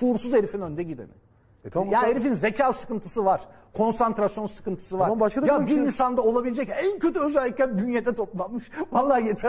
Şuursuz herifin önde gideni. E tamam, ya tamam. herifin zeka sıkıntısı var. Konsantrasyon sıkıntısı var. Tamam, ya bir şey... insanda olabilecek en kötü özellikler dünyada toplanmış. Vallahi yeter.